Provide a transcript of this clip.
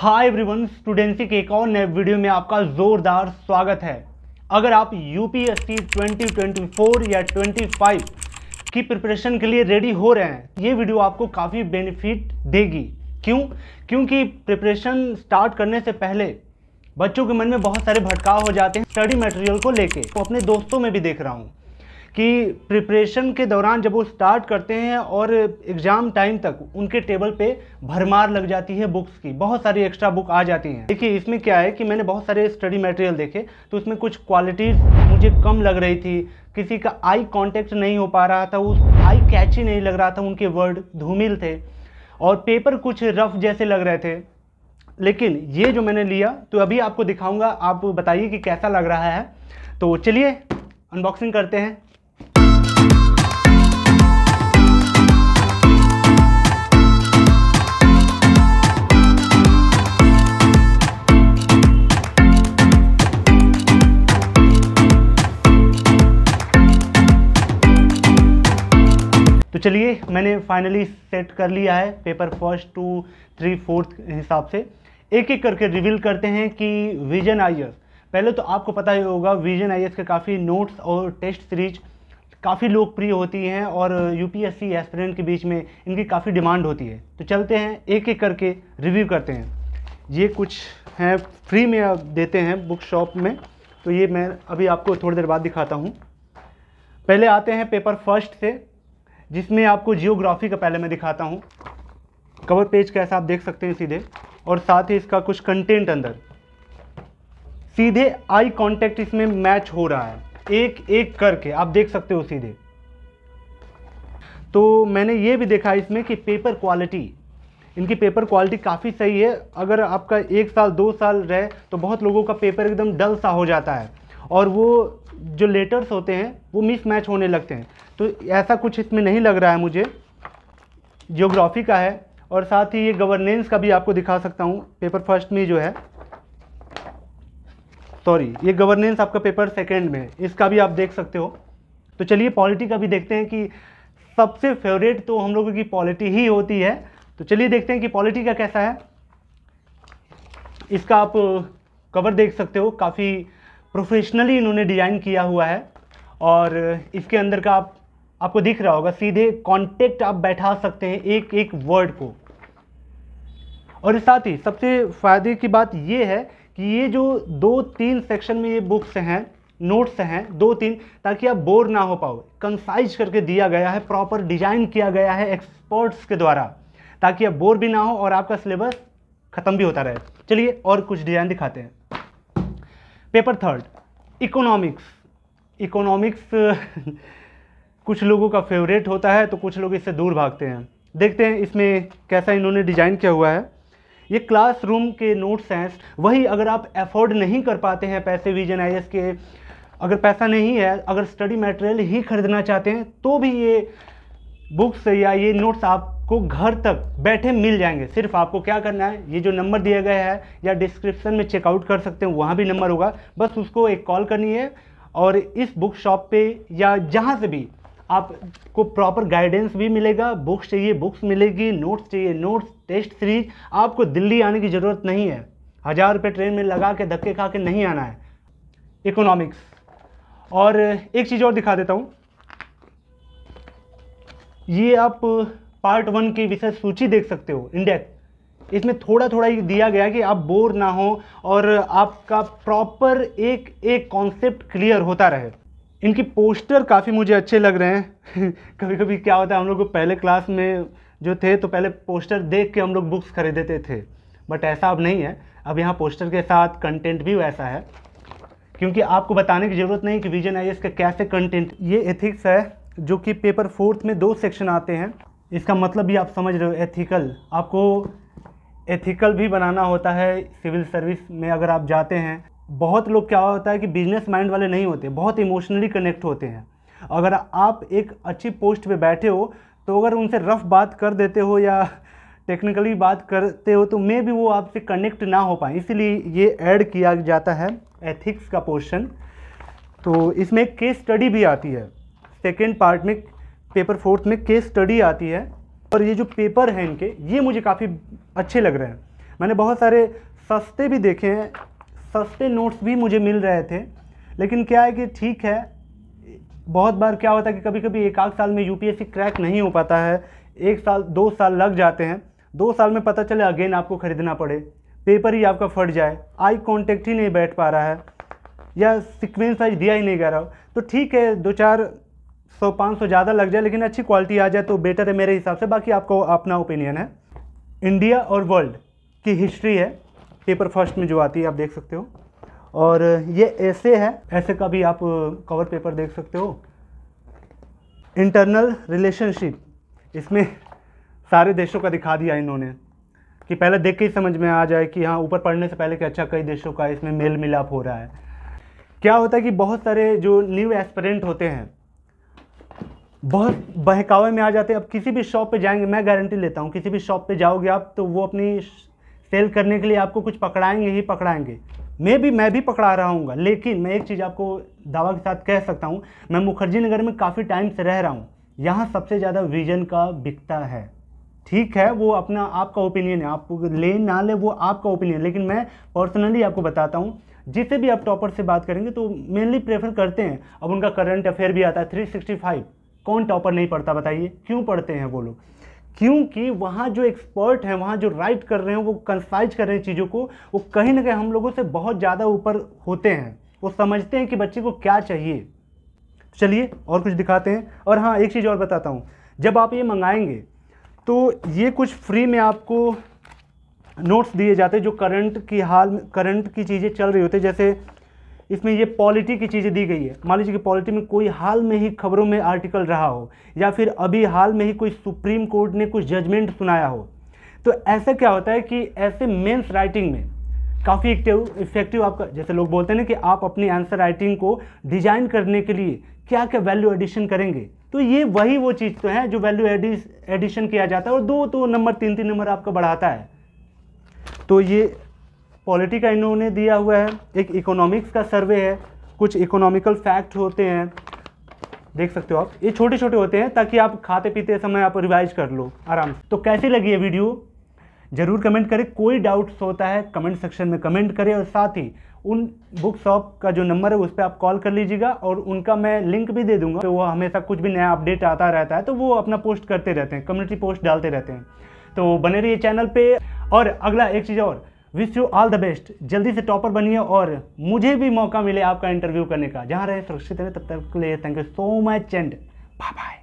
hi everyone स्टूडेंसी के एक और नए वीडियो में आपका ज़ोरदार स्वागत है अगर आप यूपीएससी 2024 या 25 की प्रिपरेशन के लिए रेडी हो रहे हैं ये वीडियो आपको काफ़ी बेनिफिट देगी क्यों क्योंकि प्रिपरेशन स्टार्ट करने से पहले बच्चों के मन में बहुत सारे भटकाव हो जाते हैं स्टडी मटेरियल को लेके तो अपने दोस्तों में भी देख रहा हूँ कि प्रिपरेशन के दौरान जब वो स्टार्ट करते हैं और एग्ज़ाम टाइम तक उनके टेबल पे भरमार लग जाती है बुक्स की बहुत सारी एक्स्ट्रा बुक आ जाती हैं देखिए इसमें क्या है कि मैंने बहुत सारे स्टडी मटेरियल देखे तो उसमें कुछ क्वालिटीज़ मुझे कम लग रही थी किसी का आई कॉन्टेक्ट नहीं हो पा रहा था उस आई कैच ही नहीं लग रहा था उनके वर्ड धूमिल थे और पेपर कुछ रफ जैसे लग रहे थे लेकिन ये जो मैंने लिया तो अभी आपको दिखाऊंगा आप बताइए कि कैसा लग रहा है तो चलिए अनबॉक्सिंग करते हैं तो चलिए मैंने फाइनली सेट कर लिया है paper first two three fourth हिसाब से एक एक करके रिवील करते हैं कि विजन आई पहले तो आपको पता ही होगा विजन आई के काफ़ी नोट्स और टेस्ट सीरीज काफ़ी लोकप्रिय होती हैं और यूपीएससी एस्पिरेंट के बीच में इनकी काफ़ी डिमांड होती है तो चलते हैं एक एक करके रिव्यू करते हैं ये कुछ हैं फ्री में आप देते हैं बुक शॉप में तो ये मैं अभी आपको थोड़ी देर बाद दिखाता हूँ पहले आते हैं पेपर फर्स्ट से जिसमें आपको जियोग्राफी का पहले मैं दिखाता हूँ कवर पेज कैसा आप देख सकते हैं सीधे और साथ ही इसका कुछ कंटेंट अंदर सीधे आई कांटेक्ट इसमें मैच हो रहा है एक एक करके आप देख सकते हो सीधे तो मैंने ये भी देखा इसमें कि पेपर क्वालिटी इनकी पेपर क्वालिटी काफ़ी सही है अगर आपका एक साल दो साल रहे तो बहुत लोगों का पेपर एकदम डल सा हो जाता है और वो जो लेटर्स होते हैं वो मिसमैच होने लगते हैं तो ऐसा कुछ इसमें नहीं लग रहा है मुझे जियोग्राफी का है और साथ ही ये गवर्नेंस का भी आपको दिखा सकता हूँ पेपर फर्स्ट में जो है सॉरी ये गवर्नेंस आपका पेपर सेकेंड में है इसका भी आप देख सकते हो तो चलिए पॉलिटी का भी देखते हैं कि सबसे फेवरेट तो हम लोगों की पॉलिटी ही होती है तो चलिए देखते हैं कि पॉलिटी का कैसा है इसका आप कवर देख सकते हो काफ़ी प्रोफेशनली इन्होंने डिज़ाइन किया हुआ है और इसके अंदर का आप आपको दिख रहा होगा सीधे कॉन्टेक्ट आप बैठा सकते हैं एक एक वर्ड को और साथ ही सबसे फ़ायदे की बात ये है कि ये जो दो तीन सेक्शन में ये बुक्स हैं नोट्स हैं दो तीन ताकि आप बोर ना हो पाओ कंसाइज करके दिया गया है प्रॉपर डिजाइन किया गया है एक्सपर्ट्स के द्वारा ताकि आप बोर भी ना हो और आपका सिलेबस ख़त्म भी होता रहे चलिए और कुछ डिज़ाइन दिखाते हैं पेपर थर्ड इकोनॉमिक्स इकोनॉमिक्स कुछ लोगों का फेवरेट होता है तो कुछ लोग इससे दूर भागते हैं देखते हैं इसमें कैसा इन्होंने डिजाइन किया हुआ है ये क्लासरूम के नोट्स हैं वही अगर आप एफोर्ड नहीं कर पाते हैं पैसे विजन आई के अगर पैसा नहीं है अगर स्टडी मटेरियल ही खरीदना चाहते हैं तो भी ये बुक्स या ये नोट्स आप आपको घर तक बैठे मिल जाएंगे सिर्फ आपको क्या करना है ये जो नंबर दिया गया है या डिस्क्रिप्शन में चेकआउट कर सकते हैं वहाँ भी नंबर होगा बस उसको एक कॉल करनी है और इस बुक शॉप पे या जहाँ से भी आपको प्रॉपर गाइडेंस भी मिलेगा बुक्स चाहिए बुक्स मिलेगी नोट्स चाहिए नोट्स टेस्ट सीरीज आपको दिल्ली आने की ज़रूरत नहीं है हज़ार रुपये ट्रेन में लगा के धक्के खा के नहीं आना है इकोनॉमिक्स और एक चीज़ और दिखा देता हूँ ये आप पार्ट वन की विषय सूची देख सकते हो इंडेक्स इसमें थोड़ा थोड़ा ही दिया गया कि आप बोर ना हो और आपका प्रॉपर एक एक कॉन्सेप्ट क्लियर होता रहे इनकी पोस्टर काफ़ी मुझे अच्छे लग रहे हैं कभी कभी क्या होता है हम लोग को पहले क्लास में जो थे तो पहले पोस्टर देख के हम लोग बुक्स खरीदते थे बट ऐसा अब नहीं है अब यहाँ पोस्टर के साथ कंटेंट भी वैसा है क्योंकि आपको बताने की ज़रूरत नहीं कि विजन आई का कैसे कंटेंट ये एथिक्स है जो कि पेपर फोर्थ में दो सेक्शन आते हैं इसका मतलब भी आप समझ रहे हो एथिकल आपको एथिकल भी बनाना होता है सिविल सर्विस में अगर आप जाते हैं बहुत लोग क्या होता है कि बिजनेस माइंड वाले नहीं होते बहुत इमोशनली कनेक्ट होते हैं अगर आप एक अच्छी पोस्ट पे बैठे हो तो अगर उनसे रफ बात कर देते हो या टेक्निकली बात करते हो तो मे भी वो आपसे कनेक्ट ना हो पाए इसलिए ये ऐड किया जाता है एथिक्स का पोर्शन तो इसमें केस स्टडी भी आती है सेकेंड पार्ट में पेपर फोर्थ में केस स्टडी आती है और ये जो पेपर हैं इनके ये मुझे काफ़ी अच्छे लग रहे हैं मैंने बहुत सारे सस्ते भी देखे हैं सस्ते नोट्स भी मुझे मिल रहे थे लेकिन क्या है कि ठीक है बहुत बार क्या होता है कि कभी कभी एक आध साल में यूपीएससी क्रैक नहीं हो पाता है एक साल दो साल लग जाते हैं दो साल में पता चले अगेन आपको ख़रीदना पड़े पेपर ही आपका फट जाए आई कॉन्टेक्ट ही नहीं बैठ पा रहा है या सिक्वेंस वाइज दिया ही नहीं गया रहा तो ठीक है दो चार सौ पाँच सौ ज़्यादा लग जाए लेकिन अच्छी क्वालिटी आ जाए तो बेटर है मेरे हिसाब से बाकी आपको अपना ओपिनियन है इंडिया और वर्ल्ड की हिस्ट्री है पेपर फर्स्ट में जो आती है आप देख सकते हो और ये ऐसे है ऐसे का भी आप कवर पेपर देख सकते हो इंटरनल रिलेशनशिप इसमें सारे देशों का दिखा दिया इन्होंने कि पहले देख के ही समझ में आ जाए कि हाँ ऊपर पढ़ने से पहले कि अच्छा कई देशों का इसमें मेल मिलाप हो रहा है क्या होता है कि बहुत सारे जो न्यू एस्पिरेंट होते हैं बहुत बहकावे में आ जाते हैं अब किसी भी शॉप पे जाएंगे मैं गारंटी लेता हूँ किसी भी शॉप पे जाओगे आप तो वो अपनी सेल करने के लिए आपको कुछ पकड़ाएंगे ही पकड़ाएंगे मैं भी मैं भी पकड़ा रहा हूँ लेकिन मैं एक चीज़ आपको दावा के साथ कह सकता हूँ मैं मुखर्जी नगर में काफ़ी टाइम से रह रहा हूँ यहाँ सबसे ज़्यादा विजन का बिकता है ठीक है वो अपना आपका ओपिनियन है आप ले ना ले वो आपका ओपिनियन लेकिन मैं पर्सनली आपको बताता हूँ जिसे भी आप टॉपर से बात करेंगे तो मेनली प्रेफर करते हैं अब उनका करंट अफेयर भी आता है थ्री सिक्सटी फाइव कौन टॉपर नहीं पढ़ता बताइए क्यों पढ़ते हैं वो लोग क्योंकि वहाँ जो एक्सपर्ट हैं वहाँ जो राइट कर रहे हैं वो कंसाइज कर रहे हैं चीज़ों को वो कहीं ना कहीं हम लोगों से बहुत ज़्यादा ऊपर होते हैं वो समझते हैं कि बच्चे को क्या चाहिए तो चलिए और कुछ दिखाते हैं और हाँ एक चीज़ और बताता हूँ जब आप ये मंगाएंगे तो ये कुछ फ्री में आपको नोट्स दिए जाते हैं जो करंट की हाल करंट की चीज़ें चल रही होती है जैसे इसमें ये पॉलिटी की चीज़ें दी गई है मान लीजिए कि पॉलिटी में कोई हाल में ही खबरों में आर्टिकल रहा हो या फिर अभी हाल में ही कोई सुप्रीम कोर्ट ने कुछ जजमेंट सुनाया हो तो ऐसा क्या होता है कि ऐसे मेंस राइटिंग में काफ़ी एक्टिव इफेक्टिव आपका जैसे लोग बोलते हैं ना कि आप अपनी आंसर राइटिंग को डिजाइन करने के लिए क्या क्या वैल्यू एडिशन करेंगे तो ये वही वो चीज़ तो है जो वैल्यू एडिशन किया जाता है और दो तो नंबर तीन तीन नंबर आपका बढ़ाता है तो ये पॉलिटी का इन्होंने दिया हुआ है एक इकोनॉमिक्स का सर्वे है कुछ इकोनॉमिकल फैक्ट होते हैं देख सकते हो आप ये छोटे छोटे होते हैं ताकि आप खाते पीते समय आप रिवाइज कर लो आराम से तो कैसी लगी ये वीडियो ज़रूर कमेंट करें कोई डाउट्स होता है कमेंट सेक्शन में कमेंट करें और साथ ही उन बुक शॉप का जो नंबर है उस पर आप कॉल कर लीजिएगा और उनका मैं लिंक भी दे दूंगा तो वो हमेशा कुछ भी नया अपडेट आता रहता है तो वो अपना पोस्ट करते रहते हैं कम्युनिटी पोस्ट डालते रहते हैं तो बने रहिए चैनल पे और अगला एक चीज़ और wish you all the best जल्दी से टॉपर बनिए और मुझे भी मौका मिले आपका इंटरव्यू करने का जहाँ रहे सुरक्षित रहे तब तक के लिए thank you so much and bye bye